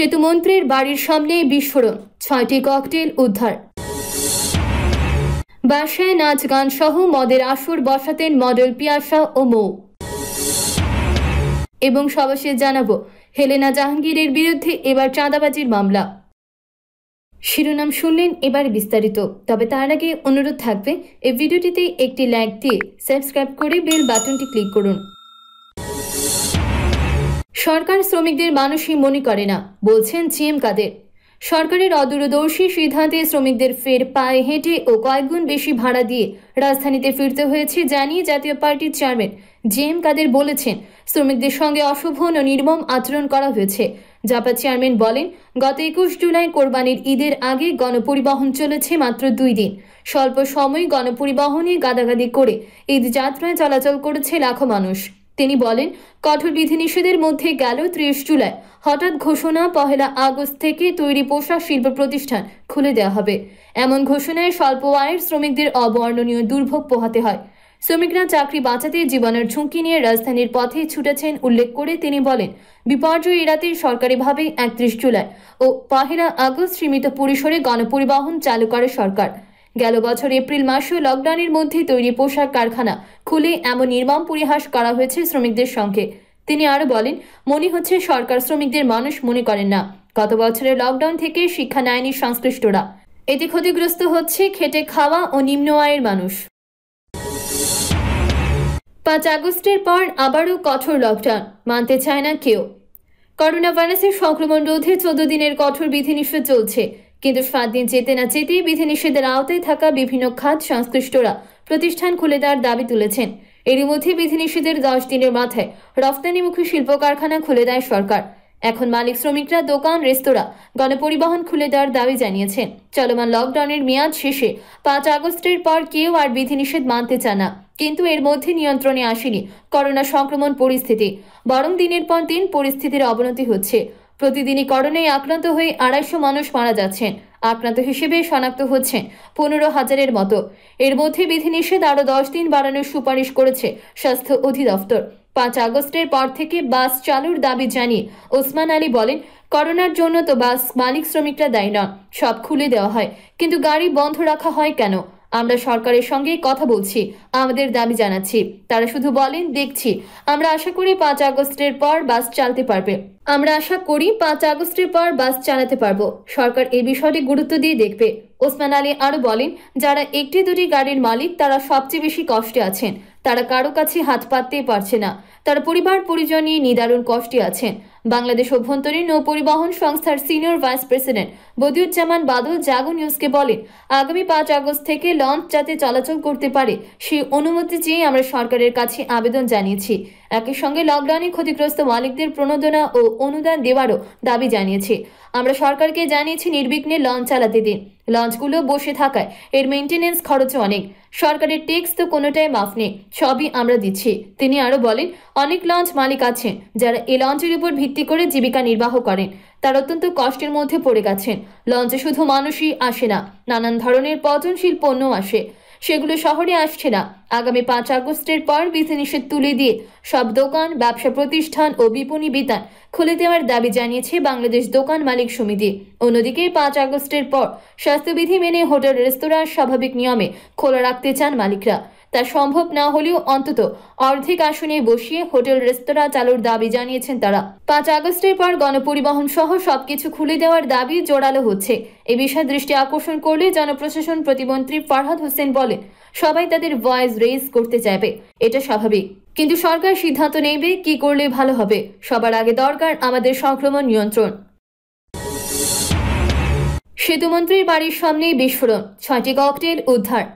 সেতুমন্ত্রীর বাড়ির সামনে বিস্ফোরণ ছয়টি ককটেল উদ্ধার বাসায় নাচ গান সহ মদের আসর বসাতেন মডেল পিয়াসা ও মৌ এবং সবশেষ জানাবো হেলেনা জাহাঙ্গীরের বিরুদ্ধে এবার চাঁদাবাজির মামলা শিরোনাম শুনলেন এবার বিস্তারিত তবে তার আগে অনুরোধ থাকবে এই ভিডিওটিতে একটি লাইক দিয়ে সাবস্ক্রাইব করে বেল বাটনটি ক্লিক করুন সরকার শ্রমিকদের মানুষই মনে করে না বলছেন জিএম কাদের সরকারের অদূরদর্শী সিদ্ধান্তে শ্রমিকদের ফের পায়ে হেঁটে ও কয়েকগুণ বেশি ভাড়া দিয়ে রাজধানীতে ফিরতে হয়েছে জানিয়ে জাতীয় পার্টির চেয়ারম্যান জিএম কাদের বলেছেন শ্রমিকদের সঙ্গে অশোভন ও নির্মম আচরণ করা হয়েছে জাপা চেয়ারম্যান বলেন গত একুশ জুলাই কোরবানির ঈদের আগে গণপরিবহন চলেছে মাত্র দুই দিন স্বল্প সময় গণপরিবহনে গাদাগাদি করে ঈদ যাত্রায় চলাচল করেছে লাখো মানুষ তিনি বলেন কঠোর বিধিনিষেধের মধ্যে গেল ত্রিশ জুলাই হঠাৎ ঘোষণা পহেলা আগস্ট থেকে তৈরি পোশাক শিল্প প্রতিষ্ঠান খুলে দেওয়া হবে এমন ঘোষণায় স্বল্প আয়ের শ্রমিকদের অবর্ণনীয় দুর্ভোগ পোহাতে হয় শ্রমিকরা চাকরি বাঁচাতে জীবনের ঝুঁকি নিয়ে রাজধানীর পথে ছুটেছেন উল্লেখ করে তিনি বলেন বিপর্যয় এড়াতে সরকারিভাবে একত্রিশ জুলাই ও পহেলা আগস্ট সীমিত পরিসরে গণপরিবহন চালু করে সরকার গেল বছর এপ্রিল মাসে লকডাউনের মধ্যে তৈরি পোশাক কারখানা খুলে এমন নির্মম পরিহাস করা হয়েছে শ্রমিকদের সঙ্গে তিনি আরও বলেন মনে হচ্ছে সরকার শ্রমিকদের মানুষ মনে করেন না গত বছরের লকডাউন থেকে শিক্ষা নেয়নি সংশ্লিষ্টরা এতে ক্ষতিগ্রস্ত হচ্ছে খেটে খাওয়া ও নিম্ন আয়ের মানুষ পাঁচ আগস্টের পর আবারও কঠোর লকডাউন মানতে চায় না কেউ করোনা ভাইরাসের সংক্রমণ রোধে চোদ্দ দিনের কঠোর বিধিনিষেধ চলছে কিন্তু সাত দিন যেতে না যেতেই বিধিনিষেধের আওতায় থাকা বিভিন্ন খাত সংশ্লিষ্টরা প্রতিষ্ঠান খুলে দেওয়ার দাবি তুলেছেন এরই মধ্যে বিধিনিষেধের দশ দিনের মাথায় রফতানিমুখী শিল্প কারখানা খুলে দেয় সরকার এখন মালিক শ্রমিকরা দোকান রেস্তোরাঁ গণপরিবহন খুলে দেওয়ার দাবি জানিয়েছেন চলমান লকডাউনের মেয়াদ শেষে পাঁচ আগস্টের পর কেউ আর বিধিনিষেধ মানতে চায় না কিন্তু এর মধ্যে নিয়ন্ত্রণে আসেনি করোনা সংক্রমণ পরিস্থিতি বরং দিনের পর দিন পরিস্থিতির অবনতি হচ্ছে প্রতিদিনই করোনায় আক্রান্ত হয়ে আড়াইশো মানুষ মারা যাচ্ছেন আক্রান্ত হিসেবে শনাক্ত হচ্ছেন পনেরো হাজারের মতো এর মধ্যে বিধিনিষেধ আরও দশ দিন বাড়ানোর সুপারিশ করেছে স্বাস্থ্য অধিদপ্তর পাঁচ আগস্টের পর থেকে বাস চালুর দাবি জানিয়ে ওসমান আলী বলেন করোনার জন্য তো বাস মালিক শ্রমিকরা দেয় না সব খুলে দেওয়া হয় কিন্তু গাড়ি বন্ধ রাখা হয় কেন আমরা সরকারের সঙ্গে কথা বলছি আমাদের দাবি জানাচ্ছি তারা শুধু বলেন দেখছি আমরা আশা করি পাঁচ আগস্টের পর বাস চালতে পারবে আমরা আশা করি পাঁচ আগস্টের পর বাস চালাতে পারবো সরকার এই বিষয়টি গুরুত্ব দিয়ে দেখবে ওসমান আলী আরও বলেন যারা একটি দুটি গাড়ির মালিক তারা সবচেয়ে বেশি কষ্টে আছেন তারা কারো কাছে হাত পাততেই পারছে না তারা পরিবার পরিজন নিয়ে নিদারুণ কষ্টে আছেন বাংলাদেশ অভ্যন্তরীণ নৌ পরিবহন সংস্থার senior vice president Badiuzzaman Badal Jago নিউজকে বলেন আগামী পাঁচ আগস্ট থেকে লঞ্চ যাতে চলাচল করতে পারে সেই অনুমতি চেয়ে আমরা সরকারের কাছে আবেদন জানিয়েছি একই সঙ্গে লকডাউনে ক্ষতিগ্রস্ত মালিকদের প্রণোদনা ও অনুদান দেওয়ারও দাবি জানিয়েছে আমরা সরকারকে জানিয়েছি নির্বিঘ্নে লঞ্চ চালাতে দিন লঞ্চগুলো বসে থাকায় এর মেনটেনেন্স খরচ অনেক সরকারের ট্যাক্স তো কোনোটাই মাফ নেই সবই আমরা দিচ্ছি তিনি আরও বলেন অনেক লঞ্চ মালিক আছেন যারা এই লঞ্চের উপর ভিত্তি করে জীবিকা নির্বাহ করেন তার অত্যন্ত কষ্টের মধ্যে পড়ে গেছেন লঞ্চে শুধু মানুষই আসে না নানান ধরনের পচনশীল পণ্য আসে সেগুলো শহরে আসছে না আগামী পাঁচ আগস্টের পর বিধিনিষেধ তুলে দিয়ে সব দোকান ব্যবসা প্রতিষ্ঠান ও বিপণী বিতান খুলে দেওয়ার দাবি জানিয়েছে বাংলাদেশ দোকান মালিক সমিতি অন্যদিকে পাঁচ আগস্টের পর স্বাস্থ্যবিধি মেনে হোটেল রেস্তোরাঁ স্বাভাবিক নিয়মে খোলা রাখতে চান মালিকরা তা সম্ভব না হলেও অন্তত অর্ধেক আসনে বসিয়ে হোটেল রেস্তোরাঁ চালুর দাবি জানিয়েছেন তারা পাঁচ আগস্টের পর গণপরিবহন সহ সবকিছু খুলে দেওয়ার দাবি জোরালো হচ্ছে এ বিষয়ে দৃষ্টি আকর্ষণ করলে জনপ্রশাসন প্রতিমন্ত্রী ফারহাদ হোসেন বলেন সবাই তাদের ভয়েস রেজ করতে চাইবে এটা স্বাভাবিক কিন্তু সরকার সিদ্ধান্ত নেবে কি করলে ভালো হবে সবার আগে দরকার আমাদের সংক্রমণ নিয়ন্ত্রণ সেতুমন্ত্রীর বাড়ির সামনে বিস্ফোরণ ছয়টি ককটেল উদ্ধার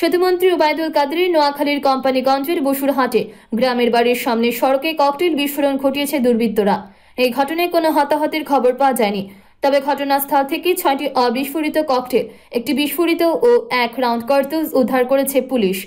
সেতুমন্ত্রী ওবায়দুল কাদের নোয়াখালীর কোম্পানিগঞ্জের বসুরহাটে গ্রামের বাড়ির সামনে সড়কে ককটেল বিস্ফোরণ ঘটিয়েছে দুর্বৃত্তরা এই ঘটনায় কোনো হতাহতের খবর পাওয়া যায়নি তবে ঘটনাস্থল থেকে ছয়টি অবিস্ফোরিত ককটেল একটি বিস্ফোরিত ও এক রাউন্ড কর্তুজ উদ্ধার করেছে পুলিশ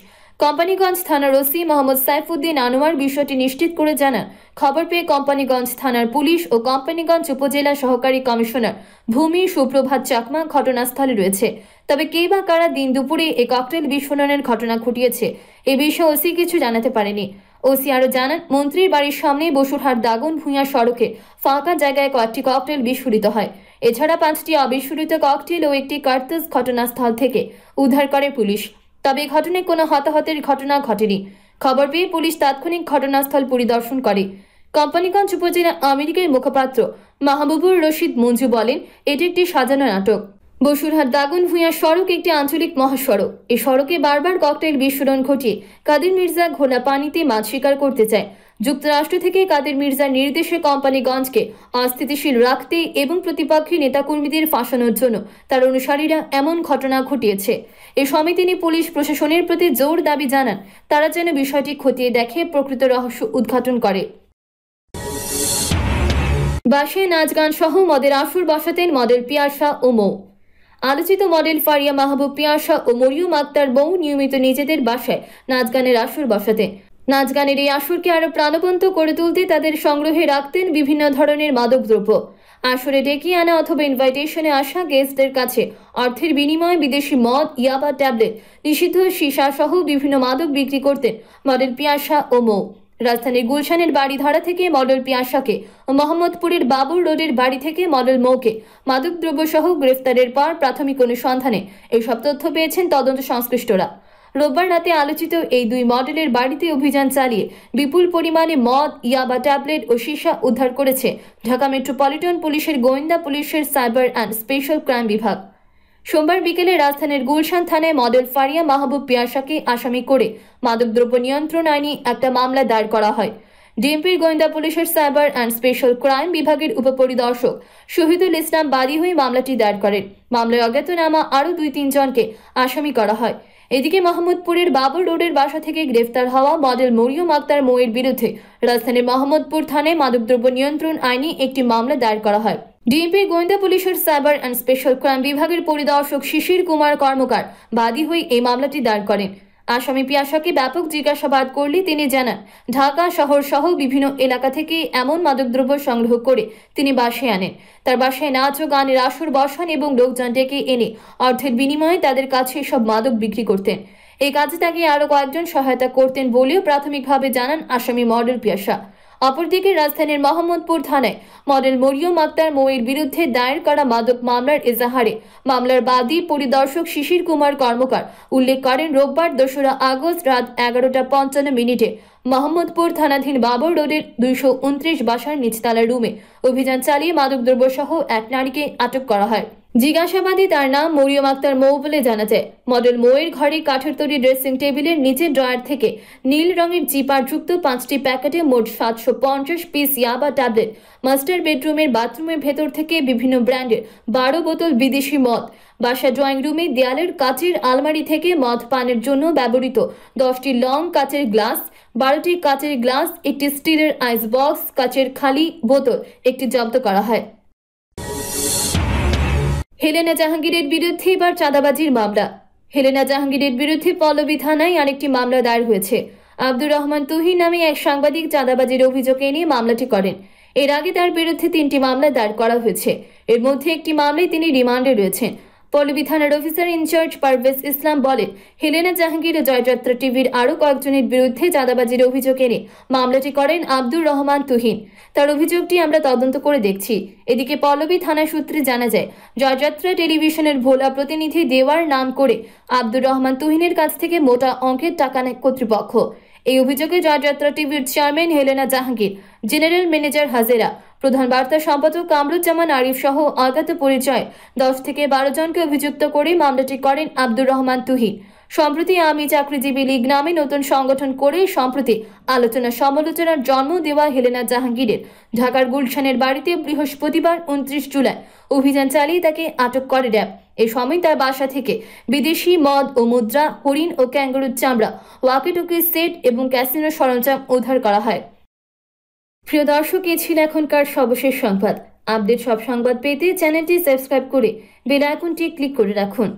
কোম্পানিগঞ্জ থানার ওসি মোহাম্মদ সাইফুদ্দিন আনোয়ার বিষয়টি নিশ্চিত করে জানান খবর পেয়ে কোম্পানিগঞ্জ থানার পুলিশ ও কোম্পানিগঞ্জ উপজেলা সহকারী কমিশনার ভূমি সুপ্রভাত চাকমা ঘটনাস্থলে রয়েছে তবে কেই বা কারা দিন দুপুরে এই ককটেল বিস্ফোরণের ঘটনা ঘটিয়েছে এ বিষয়ে ওসি কিছু জানাতে পারেনি ওসি আরও জানান মন্ত্রীর বাড়ির সামনেই বসুরহাট দাগন ভূঁইয়া সড়কে ফাঁকা জায়গায় কয়েকটি ককটেল বিস্ফোরিত হয় এছাড়া পাঁচটি অবিস্ফোরিত ককটেল ও একটি কার্তুজ ঘটনাস্থল থেকে উদ্ধার করে পুলিশ তবে ঘটনায় কোনো হতাহতের ঘটনা ঘটেনি খবর পেয়ে পুলিশ তাৎক্ষণিক ঘটনাস্থল পরিদর্শন করে কোম্পানিগঞ্জ উপজেলা আমেরিকার মুখপাত্র মাহবুবুর রশিদ মঞ্জু বলেন এটি একটি সাজানো নাটক বসুরহাট দাগুন ভূঁয়া সড়ক একটি আঞ্চলিক মহাসড়ক এই সড়কে বারবার ককটেল বিস্ফোরণ ঘটিয়ে কাদের মির্জা ঘোলা পানিতে মাছ শিকার করতে চায় যুক্তরাষ্ট্র থেকে কাদের মির্জার নির্দেশে কোম্পানিগঞ্জকে অস্থিতিশীল রাখতে এবং প্রতিপক্ষী নেতাকর্মীদের ফাঁসানোর জন্য তার অনুসারীরা এমন ঘটনা ঘটিয়েছে এ সময় তিনি পুলিশ প্রশাসনের প্রতি জোর দাবি জানান তারা যেন বিষয়টি খতিয়ে দেখে প্রকৃত রহস্য উদ্ঘাটন করে বাসে নাচ গান সহ মদের আসর বসাতেন মদের পিয়াসা ও মৌ আলোচিত মডেল ফারিয়া মাহবুব পিয়াসা ও মরিয়ম আক্তার বউ নিয়মিত নিজেদের বাসায় নাচ গানের আসর বসাতে নাচ গানের এই আসরকে আরও প্রাণবন্ত করে তুলতে তাদের সংগ্রহে রাখতেন বিভিন্ন ধরনের মাদকদ্রব্য আসরে ডেকে আনা অথবা ইনভাইটেশনে আসা গেস্টদের কাছে অর্থের বিনিময়ে বিদেশি মদ ইয়াবা ট্যাবলেট নিষিদ্ধ সীসা সহ বিভিন্ন মাদক বিক্রি করতেন মডেল পিয়াসা ও মৌ রাজধানীর গুলশানের বাড়িধারা থেকে মডেল পিয়াসাকে মোহাম্মদপুরের বাবুর রোডের বাড়ি থেকে মডেল মৌকে মাদকদ্রব্যসহ গ্রেফতারের পর প্রাথমিক অনুসন্ধানে এইসব তথ্য পেয়েছেন তদন্ত সংশ্লিষ্টরা রোববার রাতে আলোচিত এই দুই মডেলের বাড়িতে অভিযান চালিয়ে বিপুল পরিমাণে মদ ইয়াবা ট্যাবলেট ও সীসা উদ্ধার করেছে ঢাকা মেট্রোপলিটন পুলিশের গোয়েন্দা পুলিশের সাইবার অ্যান্ড স্পেশাল ক্রাইম বিভাগ সোমবার বিকেলে রাজধানীর গুলশান থানায় মদল ফারিয়া মাহবুব পিয়াসাকে আসামি করে মাদকদ্রব্য নিয়ন্ত্রণ আইনে একটা মামলা দায়ের করা হয় ডিএমপির গোয়েন্দা পুলিশের সাইবার অ্যান্ড স্পেশাল ক্রাইম বিভাগের উপপরিদর্শক শহীদুল ইসলাম বাদী হয়ে মামলাটি দায়ের করেন মামলায় অজ্ঞাতনামা আরও দুই তিনজনকে আসামি করা হয় এদিকে মাহমুদপুরের বাবর রোডের বাসা থেকে গ্রেফতার হওয়া মডেল মরিয়ম আক্তার মোয়ের বিরুদ্ধে রাজধানীর মাহমুদপুর থানায় মাদকদ্রব্য নিয়ন্ত্রণ আইনে একটি মামলা দায়ের করা হয় ডিএমপির গোয়েন্দা পুলিশের সাইবার অ্যান্ড স্পেশাল ক্রাইম বিভাগের পরিদর্শক শিশির কুমার কর্মকার বাদী হয়ে এই মামলাটি দায়ের করেন আসামি পিয়াসাকে ব্যাপক জিজ্ঞাসাবাদ করলে তিনি জানান ঢাকা শহর সহ বিভিন্ন এলাকা থেকে এমন মাদকদ্রব্য সংগ্রহ করে তিনি বাসায় আনেন তার বাসায় নাচ ও গানের আসর বসান এবং লোকজন ডেকে এনে অর্থের বিনিময়ে তাদের কাছে সব মাদক বিক্রি করতেন এই কাজে তাকে আরও কয়েকজন সহায়তা করতেন বলেও প্রাথমিকভাবে জানান আসামি মডেল পিয়াসা অপরদিকে রাজধানীর মোহাম্মদপুর থানায় মডেল মরিয়ম আক্তার মইয়ের বিরুদ্ধে দায়ের করা মাদক মামলার এজাহারে মামলার বাদী পরিদর্শক শিশির কুমার কর্মকার উল্লেখ করেন রোববার দোসরা আগস্ট রাত এগারোটা পঞ্চান্ন মিনিটে মোহাম্মদপুর থানাধীন বাবর রোডের দুইশো উনত্রিশ বাসার নিচতলা রুমে অভিযান চালিয়ে মাদকদ্রব্যসহ এক নারীকে আটক করা হয় জিজ্ঞাসাবাদী তার নাম মরিয়ম আক্তার মৌ বলে জানা যায় মডেল মৌয়ের ঘরে কাঠের তৈরি ড্রেসিং টেবিলের নিচে ড্রয়ার থেকে নীল রঙের জিপারযুক্ত পাঁচটি প্যাকেটে মোট সাতশো পঞ্চাশ পিস ইয়াবা ট্যাবলেট মাস্টার বেডরুমের বাথরুমের ভেতর থেকে বিভিন্ন ব্র্যান্ডের বারো বোতল বিদেশি মদ বাসা ড্রয়িং রুমে দেয়ালের কাচের আলমারি থেকে মদ পানের জন্য ব্যবহৃত দশটি লং কাচের গ্লাস বারোটি কাচের গ্লাস একটি স্টিলের আইস বক্স কাচের খালি বোতল একটি জব্দ করা হয় হেলেনা জাহাঙ্গীরের বিরুদ্ধে এবার চাঁদাবাজির মামলা হেলেনা জাহাঙ্গীরের বিরুদ্ধে পল্লবী থানায় আরেকটি মামলা দায়ের হয়েছে আব্দুর রহমান তুহি নামে এক সাংবাদিক চাঁদাবাজির অভিযোগ এনে মামলাটি করেন এর আগে তার বিরুদ্ধে তিনটি মামলা দায়ের করা হয়েছে এর মধ্যে একটি মামলায় তিনি রিমান্ডে রয়েছেন পল্লবী থানার অফিসার ইনচার্জ পারভেজ ইসলাম বলেন হেলেনা জাহাঙ্গীর জয়যাত্রা টিভির আরও কয়েকজনের বিরুদ্ধে চাঁদাবাজির অভিযোগ এনে মামলাটি করেন আব্দুর রহমান তুহিন তার অভিযোগটি আমরা তদন্ত করে দেখছি এদিকে পল্লবী থানা সূত্রে জানা যায় জয়যাত্রা টেলিভিশনের ভোলা প্রতিনিধি দেওয়ার নাম করে আব্দুর রহমান তুহিনের কাছ থেকে মোটা অঙ্কের টাকা নেয় কর্তৃপক্ষ এই অভিযোগে জয়যাত্রা টিভির chairman Helena Jahangir general manager Hajera প্রধান বার্তা সম্পাদক কামরুজ্জামান আরিফ সহ অজ্ঞাত পরিচয় দশ থেকে বারো জনকে অভিযুক্ত করে মামলাটি করেন আব্দুর রহমান তুহিন সম্প্রতি আমি চাকরিজীবী লীগ নামে নতুন সংগঠন করে সম্প্রতি আলোচনা সমালোচনার জন্ম দেওয়া হেলেনা জাহাঙ্গীরের ঢাকার গুলশানের বাড়িতে বৃহস্পতিবার উনত্রিশ জুলাই অভিযান চালিয়ে তাকে আটক করে র্যাব এ সময় তার বাসা থেকে বিদেশি মদ ও মুদ্রা হরিণ ও ক্যাঙ্গারুর চামড়া ওয়াকিটুকি সেট এবং ক্যাসিনো সরঞ্জাম উদ্ধার করা হয় প্রিয় দর্শক এ ছিল এখনকার সর্বশেষ সংবাদ আপডেট সব সংবাদ পেতে চ্যানেলটি সাবস্ক্রাইব করে বেলাইকনটি ক্লিক করে রাখুন